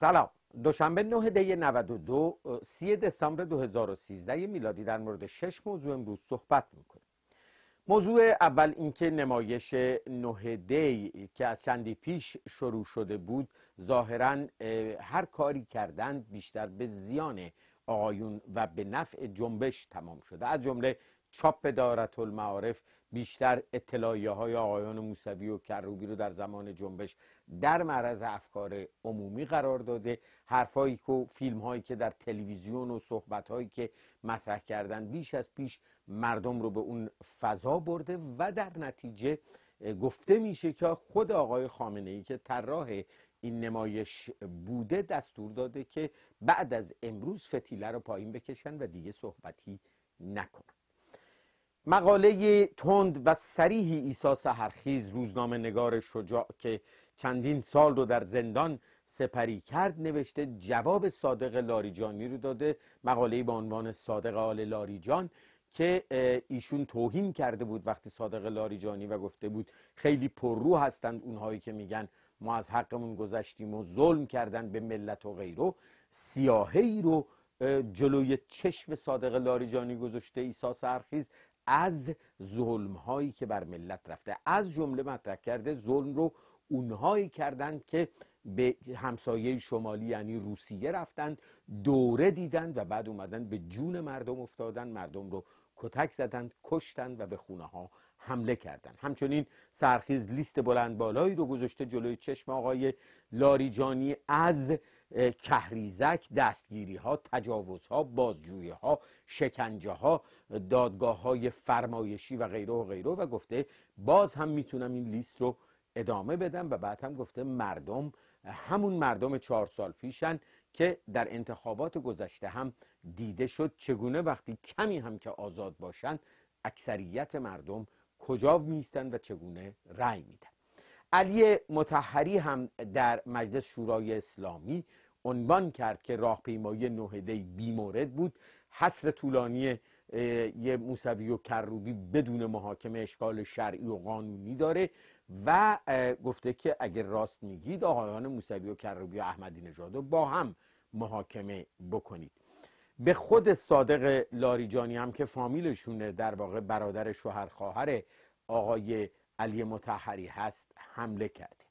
سلام دوشنبه 9 دی 92 30 دسامبر 2013 میلادی در مورد شش موضوع امروز صحبت میکنیم موضوع اول اینکه نمایش 9 دی که از چندی پیش شروع شده بود ظاهرا هر کاری کردند بیشتر به زیان آقایون و به نفع جنبش تمام شده از جمله چاپ دارت المعارف بیشتر اطلاعیه های آقایان موسوی و کروبی رو در زمان جنبش در معرض افکار عمومی قرار داده حرفایی که فیلم هایی که در تلویزیون و صحبت هایی که مطرح کردن بیش از پیش مردم رو به اون فضا برده و در نتیجه گفته میشه که خود آقای خامنه ای که طراح این نمایش بوده دستور داده که بعد از امروز فتیله رو پایین بکشن و دیگه صحبتی نکنن مقاله تند و سریحی ایسا سهرخیز روزنامه نگار شجاع که چندین سال رو در زندان سپری کرد نوشته جواب صادق لاریجانی رو داده مقاله با عنوان صادق آل لاریجان که ایشون توهین کرده بود وقتی صادق لاریجانی و گفته بود خیلی پررو هستند اونهایی که میگن ما از حقمون گذشتیم و ظلم کردن به ملت و غیرو سیاهی رو جلوی چشم صادق لاریجانی گذاشته ایسا سرخیز از ظلم هایی که بر ملت رفته از جمله مطرح کرده ظلم رو اونهایی کردند که به همسایه شمالی یعنی روسیه رفتند دوره دیدند و بعد اومدن به جون مردم افتادن مردم رو کتک زدند کشتند و به خونه ها حمله کردند همچنین سرخیز لیست بلند بالایی رو گذاشته جلوی چشم آقای لاریجانی از کهریزک دستگیری ها تجاوز ها بازجویی ها شکنجه ها دادگاه های فرمایشی و غیره و غیره و گفته باز هم میتونم این لیست رو ادامه بدم و بعد هم گفته مردم همون مردم چهار سال پیشن که در انتخابات گذشته هم دیده شد چگونه وقتی کمی هم که آزاد باشن اکثریت مردم کجا میستن و چگونه رأی میدن علی متحری هم در مجلس شورای اسلامی عنوان کرد که راهپیمایی نوهده بیمورد بود حصر طولانی یه موسوی و کروبی بدون محاکمه اشکال شرعی و قانونی داره و گفته که اگر راست میگید آقایان موسوی و کروبی و احمدی نژاد رو با هم محاکمه بکنید به خود صادق لاریجانی هم که فامیلشونه در واقع برادر شوهر خواهر آقای علی متحری هست حمله کرده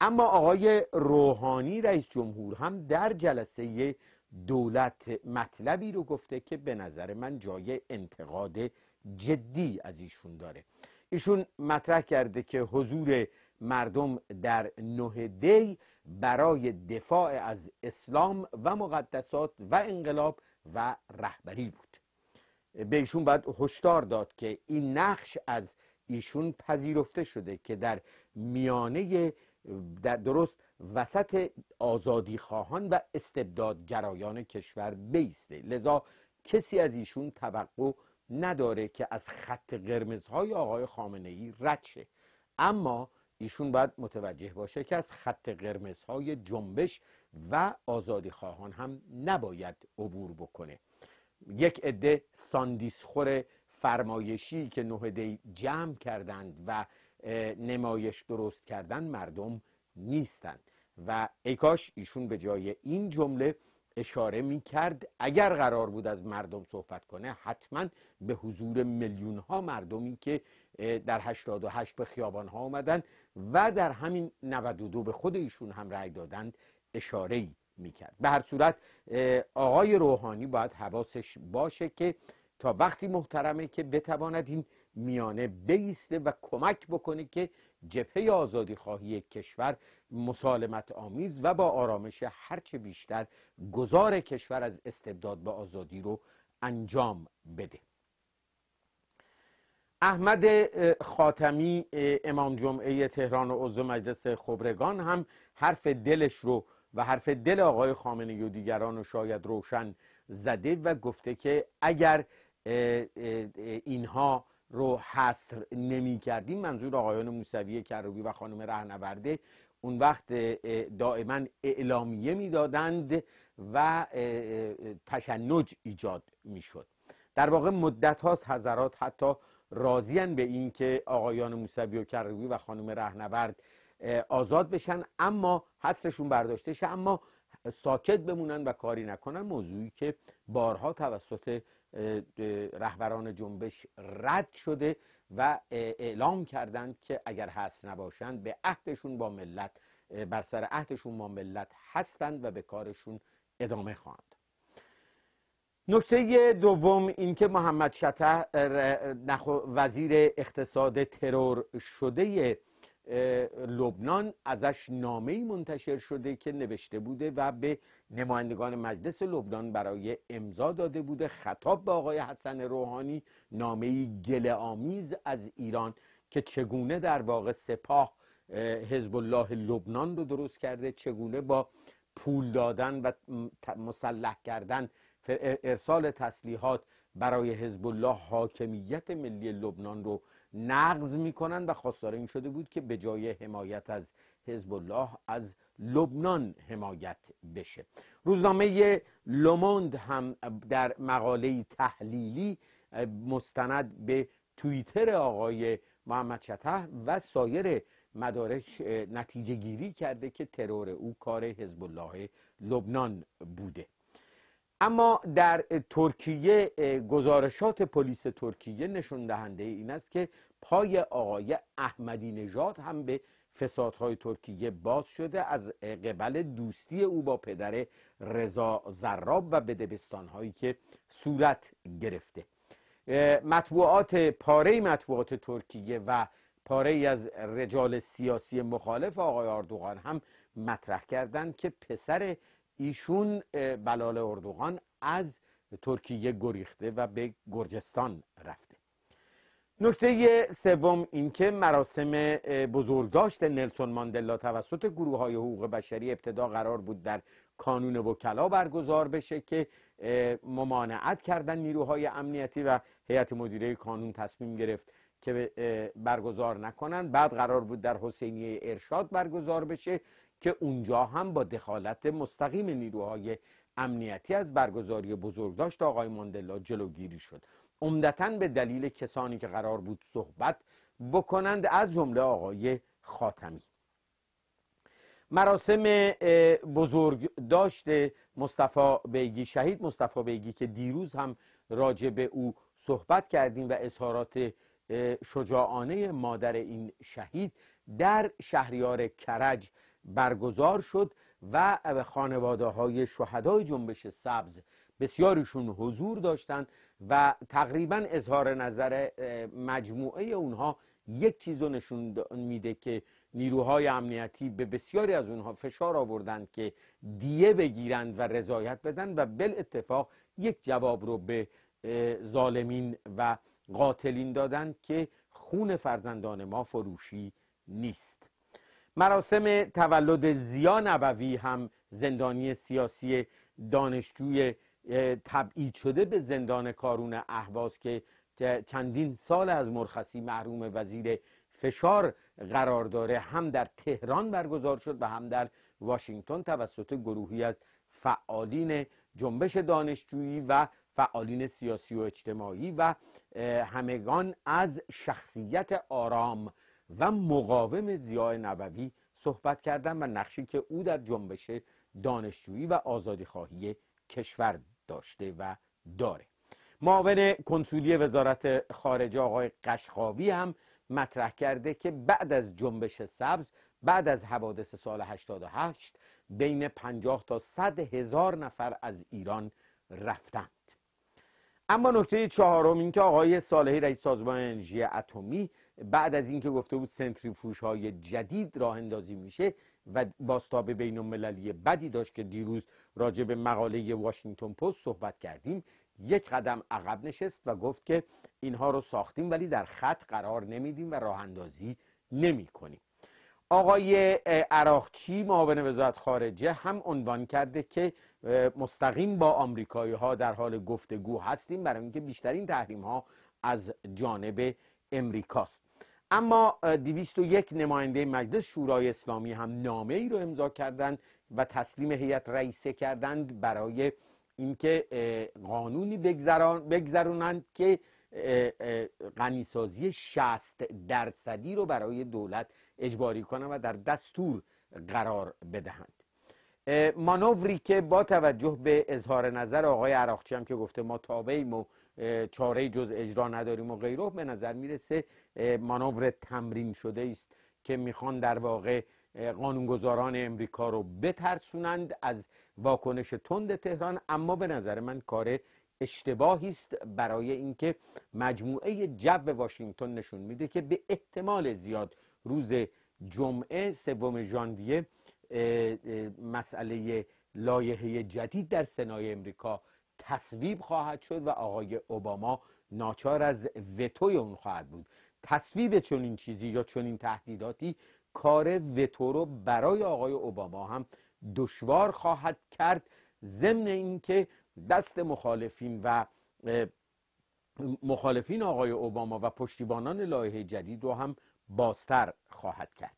اما آقای روحانی رئیس جمهور هم در جلسه دولت مطلبی رو گفته که به نظر من جای انتقاد جدی از ایشون داره ایشون مطرح کرده که حضور مردم در نه دی برای دفاع از اسلام و مقدسات و انقلاب و رهبری بود به ایشون باید هشدار داد که این نقش از ایشون پذیرفته شده که در میانه در درست وسط آزادی خواهان و استبدادگرایان کشور بیسته لذا کسی از ایشون توقع نداره که از خط قرمزهای آقای خامنه ای رد شه اما ایشون باید متوجه باشه که از خط قرمزهای جنبش و آزادی خواهان هم نباید عبور بکنه یک عده ساندیسخور فرمایشی که نه دی جمع کردند و نمایش درست کردن مردم نیستند و ای کاش ایشون به جای این جمله اشاره می کرد اگر قرار بود از مردم صحبت کنه حتما به حضور میلیون ها مردمی که در 88 به خیابان ها آمدن و در همین 92 به خود ایشون هم رأی دادند اشاره ای می کرد به هر صورت آقای روحانی باید حواسش باشه که تا وقتی محترمه که بتواند این میانه بیسته و کمک بکنه که جبهه آزادی خواهی کشور مسالمت آمیز و با آرامش هرچه بیشتر گذار کشور از استبداد به آزادی رو انجام بده احمد خاتمی امام جمعه تهران و عضو مجلس خبرگان هم حرف دلش رو و حرف دل آقای خامنه و دیگران رو شاید روشن زده و گفته که اگر اینها رو حصر نمی کردیم منظور آقایان موسوی کروبی و خانم رهنورده اون وقت دائما اعلامیه میدادند و تشنج ایجاد میشد در واقع مدت هاست حضرات حتی راضیان به این که آقایان موسوی و کروبی و خانم رهنورد آزاد بشن اما حصرشون برداشته شه اما ساکت بمونن و کاری نکنن موضوعی که بارها توسط رهبران جنبش رد شده و اعلام کردند که اگر هست نباشند به عهدشون با ملت بر سر عهدشون با ملت هستند و به کارشون ادامه خواهند نکته دوم اینکه محمد شطه وزیر اقتصاد ترور شده لبنان ازش نامه منتشر شده که نوشته بوده و به نمایندگان مجلس لبنان برای امضا داده بوده خطاب به آقای حسن روحانی نامه گله آمیز از ایران که چگونه در واقع سپاه حزب الله لبنان رو درست کرده چگونه با پول دادن و مسلح کردن ارسال تسلیحات برای حزب الله حاکمیت ملی لبنان رو نقض میکنن و خواستار این شده بود که به جای حمایت از حزب الله از لبنان حمایت بشه روزنامه لوموند هم در مقاله تحلیلی مستند به توییتر آقای محمد شته و سایر مدارک نتیجه گیری کرده که ترور او کار حزب الله لبنان بوده اما در ترکیه گزارشات پلیس ترکیه نشون دهنده این است که پای آقای احمدی نژاد هم به فسادهای ترکیه باز شده از قبل دوستی او با پدر رضا زراب و هایی که صورت گرفته مطبوعات پاره مطبوعات ترکیه و پاره از رجال سیاسی مخالف آقای اردوغان هم مطرح کردند که پسر ایشون بلال اردوغان از ترکیه گریخته و به گرجستان رفته نکته سوم اینکه مراسم بزرگداشت نلسون ماندلا توسط گروه های حقوق بشری ابتدا قرار بود در کانون وکلا برگزار بشه که ممانعت کردن نیروهای امنیتی و هیئت مدیره کانون تصمیم گرفت که برگزار نکنن بعد قرار بود در حسینیه ارشاد برگزار بشه که اونجا هم با دخالت مستقیم نیروهای امنیتی از برگزاری بزرگداشت آقای ماندلا جلوگیری شد عمدتا به دلیل کسانی که قرار بود صحبت بکنند از جمله آقای خاتمی مراسم بزرگ داشت مصطفی بیگی شهید مصطفی بیگی که دیروز هم راجع به او صحبت کردیم و اظهارات شجاعانه مادر این شهید در شهریار کرج برگزار شد و خانواده های شهدای جنبش سبز بسیاریشون حضور داشتند و تقریبا اظهار نظر مجموعه اونها یک چیز رو نشون میده که نیروهای امنیتی به بسیاری از اونها فشار آوردند که دیه بگیرند و رضایت بدن و بل اتفاق یک جواب رو به ظالمین و قاتلین دادند که خون فرزندان ما فروشی نیست مراسم تولد زیا نبوی هم زندانی سیاسی دانشجوی تبعید شده به زندان کارون اهواز که چندین سال از مرخصی محروم وزیر فشار قرار داره هم در تهران برگزار شد و هم در واشنگتن توسط گروهی از فعالین جنبش دانشجویی و فعالین سیاسی و اجتماعی و همگان از شخصیت آرام و مقاوم زیای نبوی صحبت کردم و نقشی که او در جنبش دانشجویی و آزادی خواهی کشور داشته و داره معاون کنسولی وزارت خارجه آقای قشقاوی هم مطرح کرده که بعد از جنبش سبز بعد از حوادث سال 88 بین 50 تا 100 هزار نفر از ایران رفتن اما نکته چهارم که آقای صالحی رئیس سازمان انرژی اتمی بعد از اینکه گفته بود سنتریفوش های جدید راه اندازی میشه و باستاب بین المللی بدی داشت که دیروز راجع به مقاله واشنگتن پست صحبت کردیم یک قدم عقب نشست و گفت که اینها رو ساختیم ولی در خط قرار نمیدیم و راه اندازی نمی کنیم آقای عراقچی معاون وزارت خارجه هم عنوان کرده که مستقیم با آمریکایی ها در حال گفتگو هستیم برای اینکه بیشترین تحریم ها از جانب امریکاست اما 201 نماینده مجلس شورای اسلامی هم نامه ای رو امضا کردند و تسلیم هیئت رئیسه کردند برای اینکه قانونی بگذرونند که غنیسازی 60 درصدی رو برای دولت اجباری کنند و در دستور قرار بدهند مانوری که با توجه به اظهار نظر آقای عراقچی هم که گفته ما تابعیم و چاره جز اجرا نداریم و غیره به نظر میرسه مانور تمرین شده است که میخوان در واقع قانونگذاران امریکا رو بترسونند از واکنش تند تهران اما به نظر من کار اشتباهی است برای اینکه مجموعه جو واشنگتن نشون میده که به احتمال زیاد روز جمعه سوم ژانویه مسئله لایحه جدید در سنای امریکا تصویب خواهد شد و آقای اوباما ناچار از وتوی اون خواهد بود تصویب چنین چیزی یا چنین تهدیداتی کار وتو رو برای آقای اوباما هم دشوار خواهد کرد ضمن اینکه دست مخالفین و مخالفین آقای اوباما و پشتیبانان لایحه جدید رو هم بازتر خواهد کرد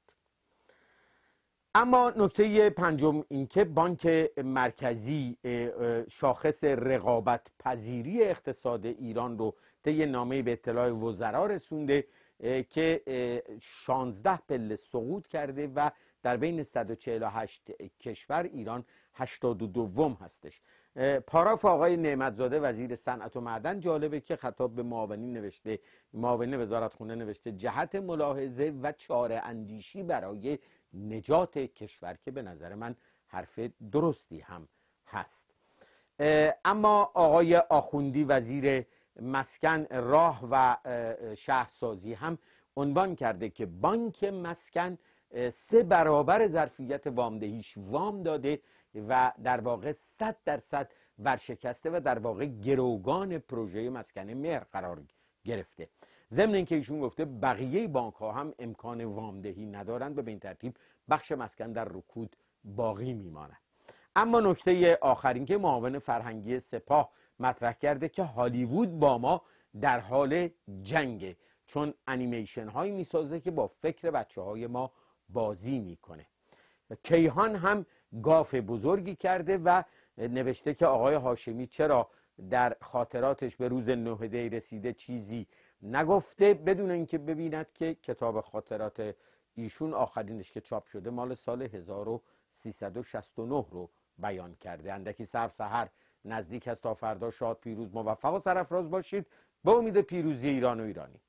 اما نکته پنجم اینکه بانک مرکزی شاخص رقابت پذیری اقتصاد ایران رو طی نامه به اطلاع وزرا رسونده که 16 پله سقوط کرده و در بین 148 کشور ایران 82 هستش پاراف آقای نعمتزاده وزیر صنعت و معدن جالبه که خطاب به معاونین نوشته معاون وزارت خونه نوشته جهت ملاحظه و چاره اندیشی برای نجات کشور که به نظر من حرف درستی هم هست اما آقای آخوندی وزیر مسکن راه و شهرسازی هم عنوان کرده که بانک مسکن سه برابر ظرفیت وامدهیش وام داده و در واقع صد درصد ورشکسته و در واقع گروگان پروژه مسکن مهر قرار گرفته ضمن اینکه ایشون گفته بقیه بانک ها هم امکان وامدهی ندارند و به این ترتیب بخش مسکن در رکود باقی میماند اما نکته آخرین اینکه معاون فرهنگی سپاه مطرح کرده که هالیوود با ما در حال جنگه چون انیمیشن هایی میسازه که با فکر بچه های ما بازی میکنه کیهان هم گاف بزرگی کرده و نوشته که آقای هاشمی چرا در خاطراتش به روز نه دی رسیده چیزی نگفته بدون اینکه ببیند که کتاب خاطرات ایشون آخرینش که چاپ شده مال سال 1369 رو بیان کرده اندکی سر سهر نزدیک است تا فردا شاد پیروز موفق و سرفراز باشید به امید پیروزی ایران و ایرانی